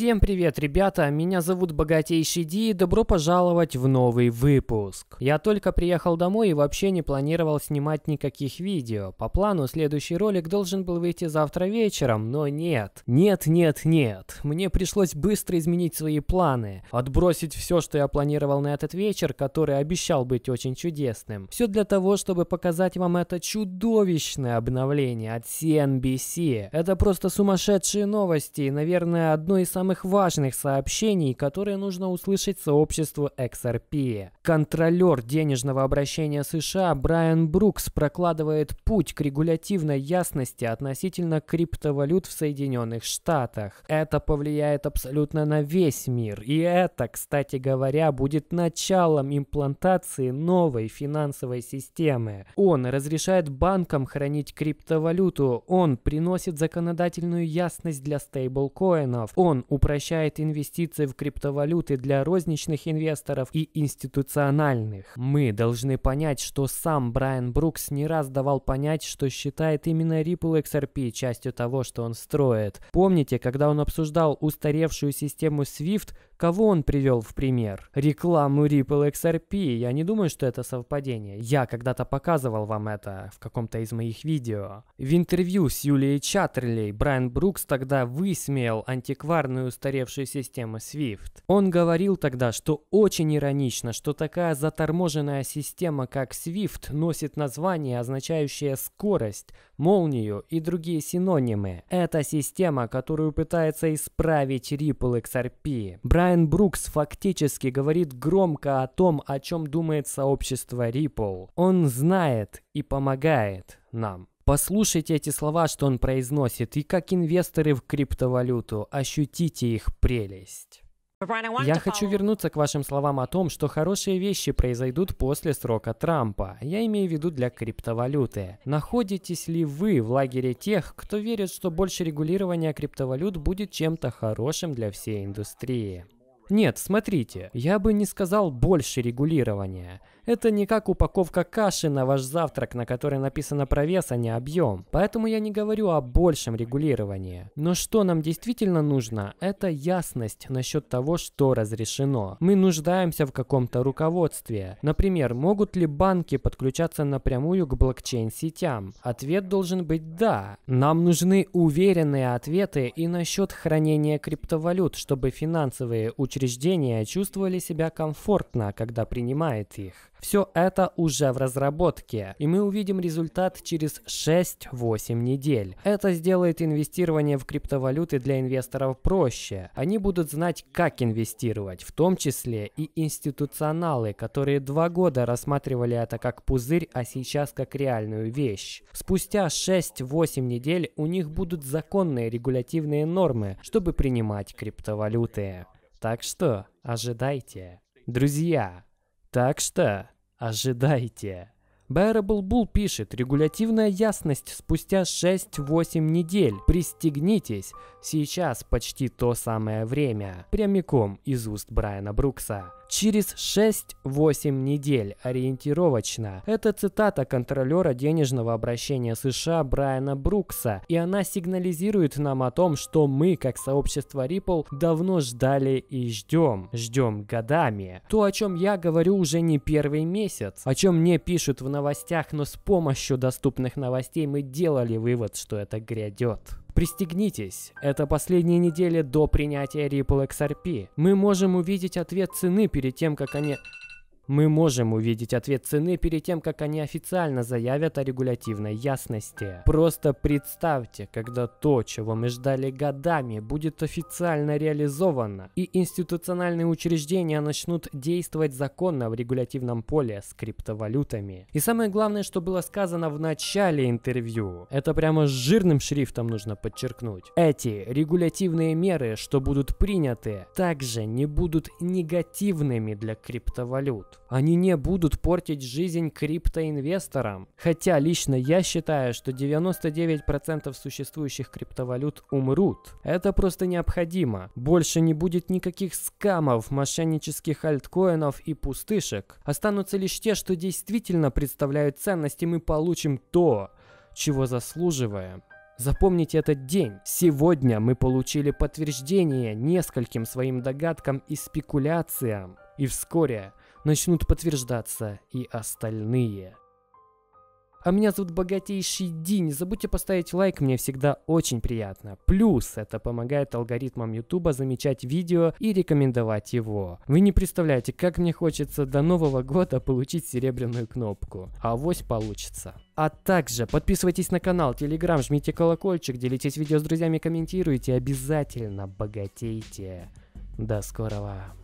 Всем привет, ребята! Меня зовут Богатейший Ди и добро пожаловать в новый выпуск. Я только приехал домой и вообще не планировал снимать никаких видео. По плану следующий ролик должен был выйти завтра вечером, но нет. Нет, нет, нет. Мне пришлось быстро изменить свои планы. Отбросить все, что я планировал на этот вечер, который обещал быть очень чудесным. Все для того, чтобы показать вам это чудовищное обновление от CNBC. Это просто сумасшедшие новости и, наверное, одно из самых самых важных сообщений, которые нужно услышать сообществу XRP. Контролер денежного обращения США Брайан Брукс прокладывает путь к регулятивной ясности относительно криптовалют в Соединенных Штатах. Это повлияет абсолютно на весь мир. И это, кстати говоря, будет началом имплантации новой финансовой системы. Он разрешает банкам хранить криптовалюту, он приносит законодательную ясность для стейблкоинов, он упрощает инвестиции в криптовалюты для розничных инвесторов и институциональных. Мы должны понять, что сам Брайан Брукс не раз давал понять, что считает именно Ripple XRP частью того, что он строит. Помните, когда он обсуждал устаревшую систему SWIFT, Кого он привел в пример? Рекламу Ripple XRP. Я не думаю, что это совпадение. Я когда-то показывал вам это в каком-то из моих видео. В интервью с Юлией Чаттерлей Брайан Брукс тогда высмеял антикварную устаревшую систему SWIFT. Он говорил тогда, что очень иронично, что такая заторможенная система, как SWIFT, носит название, означающее скорость, молнию и другие синонимы. Это система, которую пытается исправить Ripple XRP. Брайан Брайан Брукс фактически говорит громко о том, о чем думает сообщество Ripple. Он знает и помогает нам. Послушайте эти слова, что он произносит, и как инвесторы в криптовалюту ощутите их прелесть. Я хочу вернуться к вашим словам о том, что хорошие вещи произойдут после срока Трампа. Я имею в виду для криптовалюты. Находитесь ли вы в лагере тех, кто верит, что больше регулирования криптовалют будет чем-то хорошим для всей индустрии? Нет, смотрите, я бы не сказал больше регулирования. Это не как упаковка каши на ваш завтрак, на которой написано про вес, а не объем. Поэтому я не говорю о большем регулировании. Но что нам действительно нужно, это ясность насчет того, что разрешено. Мы нуждаемся в каком-то руководстве. Например, могут ли банки подключаться напрямую к блокчейн-сетям? Ответ должен быть «да». Нам нужны уверенные ответы и насчет хранения криптовалют, чтобы финансовые учреждения учреждения чувствовали себя комфортно, когда принимает их. Все это уже в разработке, и мы увидим результат через 6-8 недель. Это сделает инвестирование в криптовалюты для инвесторов проще. Они будут знать, как инвестировать, в том числе и институционалы, которые два года рассматривали это как пузырь, а сейчас как реальную вещь. Спустя 6-8 недель у них будут законные регулятивные нормы, чтобы принимать криптовалюты. Так что ожидайте. Друзья, так что ожидайте. Bearable Bull пишет, регулятивная ясность спустя 6-8 недель. Пристегнитесь, сейчас почти то самое время. Прямиком из уст Брайана Брукса. Через 6-8 недель, ориентировочно. Это цитата контролера денежного обращения США Брайана Брукса, и она сигнализирует нам о том, что мы, как сообщество Ripple, давно ждали и ждем. Ждем годами. То, о чем я говорю уже не первый месяц, о чем мне пишут в новостях новостях, но с помощью доступных новостей мы делали вывод, что это грядет. Пристегнитесь, это последние недели до принятия Ripple XRP. Мы можем увидеть ответ цены перед тем, как они... Мы можем увидеть ответ цены перед тем, как они официально заявят о регулятивной ясности. Просто представьте, когда то, чего мы ждали годами, будет официально реализовано, и институциональные учреждения начнут действовать законно в регулятивном поле с криптовалютами. И самое главное, что было сказано в начале интервью, это прямо с жирным шрифтом нужно подчеркнуть. Эти регулятивные меры, что будут приняты, также не будут негативными для криптовалют. Они не будут портить жизнь криптоинвесторам. Хотя лично я считаю, что 99% существующих криптовалют умрут. Это просто необходимо. Больше не будет никаких скамов, мошеннических альткоинов и пустышек. Останутся лишь те, что действительно представляют ценность, и мы получим то, чего заслуживаем. Запомните этот день. Сегодня мы получили подтверждение нескольким своим догадкам и спекуляциям. И вскоре начнут подтверждаться и остальные. А меня зовут Богатейший Ди. Не забудьте поставить лайк, мне всегда очень приятно. Плюс это помогает алгоритмам Ютуба замечать видео и рекомендовать его. Вы не представляете, как мне хочется до Нового года получить серебряную кнопку. А вось получится. А также подписывайтесь на канал, телеграм, жмите колокольчик, делитесь видео с друзьями, комментируйте, обязательно богатейте. До скорого.